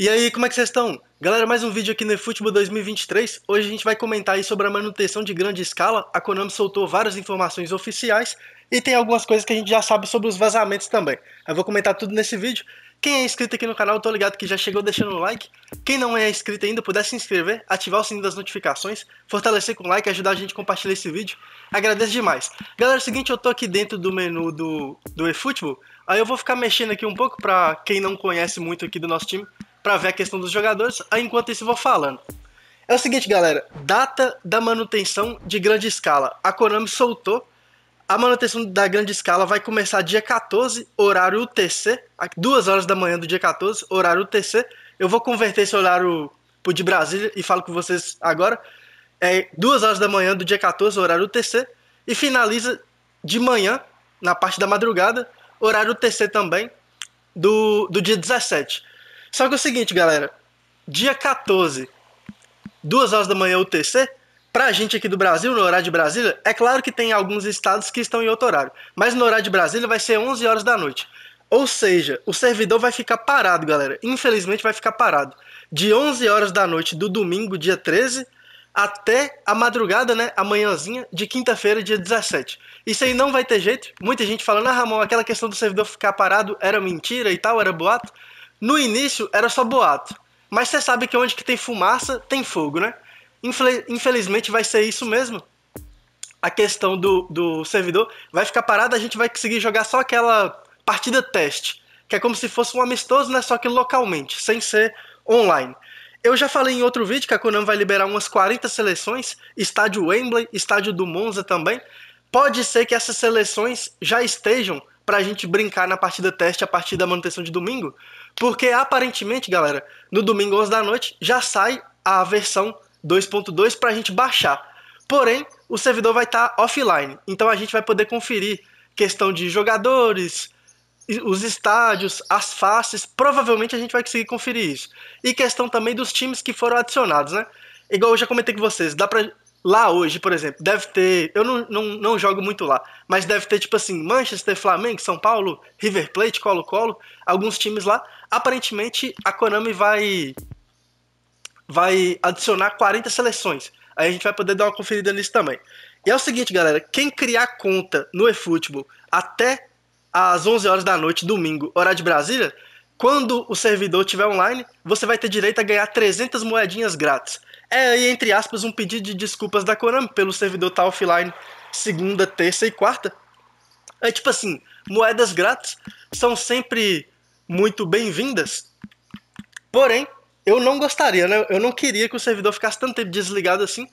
E aí, como é que vocês estão? Galera, mais um vídeo aqui no eFootball 2023. Hoje a gente vai comentar aí sobre a manutenção de grande escala. A Konami soltou várias informações oficiais e tem algumas coisas que a gente já sabe sobre os vazamentos também. Eu vou comentar tudo nesse vídeo. Quem é inscrito aqui no canal, tô ligado que já chegou deixando o like. Quem não é inscrito ainda, puder se inscrever, ativar o sininho das notificações, fortalecer com o like, ajudar a gente a compartilhar esse vídeo. Agradeço demais. Galera, é o seguinte, eu tô aqui dentro do menu do, do eFootball. Aí eu vou ficar mexendo aqui um pouco pra quem não conhece muito aqui do nosso time para ver a questão dos jogadores, enquanto isso eu vou falando. É o seguinte, galera, data da manutenção de grande escala. A Konami soltou. A manutenção da grande escala vai começar dia 14, horário UTC, 2 horas da manhã do dia 14, horário UTC. Eu vou converter esse horário pro de Brasília e falo com vocês agora. É 2 horas da manhã do dia 14, horário UTC, e finaliza de manhã, na parte da madrugada, horário UTC também, do, do dia 17. Só que é o seguinte, galera. Dia 14, duas horas da manhã UTC, pra gente aqui do Brasil, no horário de Brasília, é claro que tem alguns estados que estão em outro horário, mas no horário de Brasília vai ser 11 horas da noite. Ou seja, o servidor vai ficar parado, galera. Infelizmente vai ficar parado. De 11 horas da noite do domingo, dia 13, até a madrugada, né? Amanhãzinha de quinta-feira, dia 17. Isso aí não vai ter jeito. Muita gente falando, ah, Ramon, aquela questão do servidor ficar parado era mentira e tal, era boato. No início era só boato, mas você sabe que onde que tem fumaça, tem fogo, né? Infelizmente vai ser isso mesmo. A questão do, do servidor vai ficar parada, a gente vai conseguir jogar só aquela partida teste, que é como se fosse um amistoso, né? Só que localmente, sem ser online. Eu já falei em outro vídeo que a Konami vai liberar umas 40 seleções, estádio Wembley, estádio do Monza também. Pode ser que essas seleções já estejam pra gente brincar na partida teste a partir da manutenção de domingo, porque aparentemente, galera, no domingo 11 da noite já sai a versão 2.2 pra gente baixar. Porém, o servidor vai estar tá offline, então a gente vai poder conferir questão de jogadores, os estádios, as faces, provavelmente a gente vai conseguir conferir isso. E questão também dos times que foram adicionados, né? Igual eu já comentei com vocês, dá pra lá hoje, por exemplo, deve ter. Eu não, não, não jogo muito lá, mas deve ter, tipo assim, Manchester, Flamengo, São Paulo, River Plate, Colo-Colo, alguns times lá. Aparentemente, a Konami vai, vai adicionar 40 seleções. Aí a gente vai poder dar uma conferida nisso também. E é o seguinte, galera: quem criar conta no eFootball até às 11 horas da noite, domingo, horário de Brasília, quando o servidor estiver online, você vai ter direito a ganhar 300 moedinhas grátis. É, entre aspas, um pedido de desculpas da Konami pelo servidor estar tá offline segunda, terça e quarta. É tipo assim, moedas grátis são sempre muito bem-vindas. Porém, eu não gostaria, né? Eu não queria que o servidor ficasse tanto tempo desligado assim,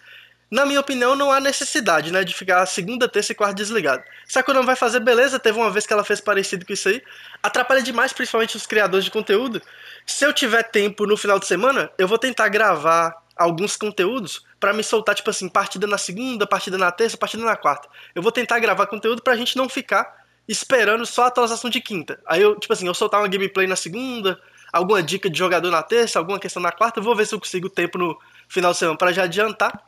na minha opinião, não há necessidade, né, de ficar segunda, terça e quarta desligado. Sakura não vai fazer beleza, teve uma vez que ela fez parecido com isso aí. Atrapalha demais, principalmente os criadores de conteúdo. Se eu tiver tempo no final de semana, eu vou tentar gravar alguns conteúdos para me soltar, tipo assim, partida na segunda, partida na terça, partida na quarta. Eu vou tentar gravar conteúdo pra gente não ficar esperando só a atualização de quinta. Aí eu, tipo assim, eu soltar uma gameplay na segunda, alguma dica de jogador na terça, alguma questão na quarta, eu vou ver se eu consigo tempo no final de semana para já adiantar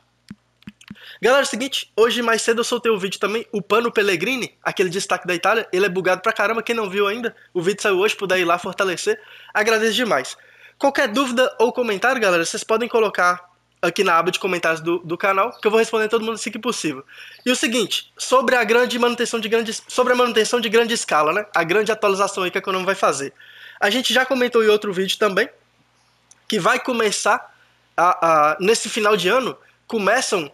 Galera, é o seguinte, hoje mais cedo eu soltei o um vídeo também, o Pano Pellegrini, aquele destaque da Itália, ele é bugado pra caramba, quem não viu ainda, o vídeo saiu hoje, puder ir lá fortalecer, agradeço demais. Qualquer dúvida ou comentário, galera, vocês podem colocar aqui na aba de comentários do, do canal, que eu vou responder todo mundo assim que possível. E o seguinte, sobre a grande manutenção de grande, sobre a manutenção de grande escala, né? A grande atualização aí que a Konami vai fazer. A gente já comentou em outro vídeo também que vai começar a, a, nesse final de ano começam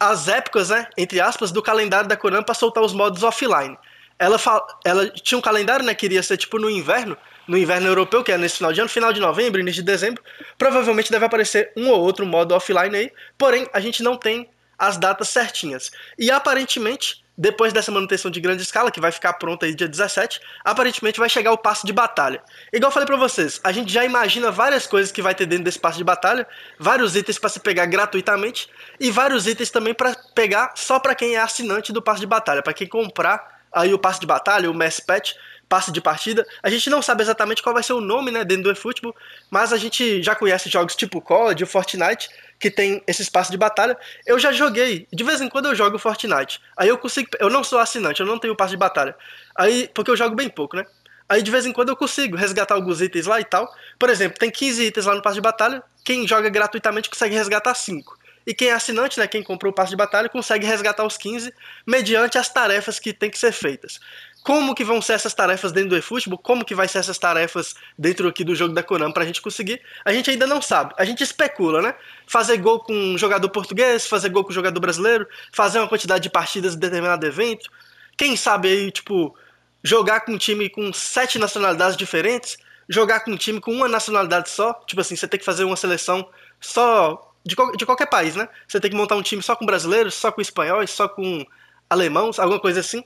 as épocas, né, entre aspas, do calendário da Konami para soltar os modos offline. Ela, fala, ela tinha um calendário, né, que iria ser tipo no inverno, no inverno europeu, que é nesse final de ano, final de novembro, início de dezembro, provavelmente deve aparecer um ou outro modo offline aí, porém a gente não tem as datas certinhas. E aparentemente depois dessa manutenção de grande escala, que vai ficar pronta aí dia 17, aparentemente vai chegar o passo de batalha. Igual eu falei para vocês, a gente já imagina várias coisas que vai ter dentro desse passo de batalha, vários itens para se pegar gratuitamente e vários itens também para pegar só para quem é assinante do passo de batalha, para quem comprar aí o passe de batalha, o Mass Patch, passe de partida. A gente não sabe exatamente qual vai ser o nome, né, dentro do eFootball, mas a gente já conhece jogos tipo COD, Fortnite, que tem esse espaço de batalha. Eu já joguei, de vez em quando eu jogo Fortnite. Aí eu consigo, eu não sou assinante, eu não tenho passe de batalha. Aí, porque eu jogo bem pouco, né? Aí de vez em quando eu consigo resgatar alguns itens lá e tal. Por exemplo, tem 15 itens lá no passe de batalha. Quem joga gratuitamente consegue resgatar 5. E quem é assinante, né, quem comprou o passe de batalha, consegue resgatar os 15 mediante as tarefas que tem que ser feitas. Como que vão ser essas tarefas dentro do eFootball? Como que vai ser essas tarefas dentro aqui do jogo da Konami para a gente conseguir? A gente ainda não sabe. A gente especula, né? Fazer gol com um jogador português, fazer gol com um jogador brasileiro, fazer uma quantidade de partidas em determinado evento. Quem sabe aí, tipo, jogar com um time com sete nacionalidades diferentes, jogar com um time com uma nacionalidade só, tipo assim, você tem que fazer uma seleção só de, de qualquer país, né? Você tem que montar um time só com brasileiros, só com espanhóis, só com alemãos, alguma coisa assim.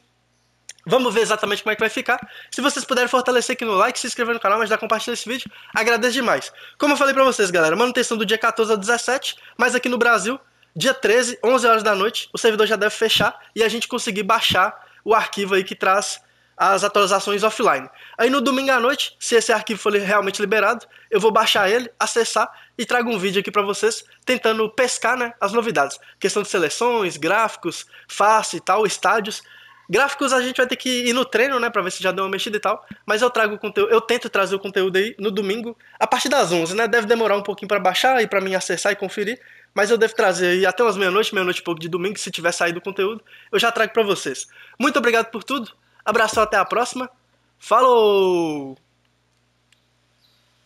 Vamos ver exatamente como é que vai ficar. Se vocês puderem fortalecer aqui no like, se inscrever no canal, mas já compartilhar esse vídeo, agradeço demais. Como eu falei pra vocês, galera, manutenção do dia 14 ao 17, mas aqui no Brasil, dia 13, 11 horas da noite, o servidor já deve fechar e a gente conseguir baixar o arquivo aí que traz as atualizações offline. Aí no domingo à noite, se esse arquivo for realmente liberado, eu vou baixar ele, acessar e trago um vídeo aqui para vocês tentando pescar né, as novidades. Questão de seleções, gráficos, face e tal, estádios. Gráficos a gente vai ter que ir no treino, né, para ver se já deu uma mexida e tal, mas eu trago o conteúdo, eu tento trazer o conteúdo aí no domingo, a partir das 11, né? Deve demorar um pouquinho para baixar e para mim acessar e conferir, mas eu devo trazer aí até umas meia-noite, meia-noite e pouco de domingo, se tiver saído o conteúdo, eu já trago para vocês. Muito obrigado por tudo. Abração, até a próxima. Falou!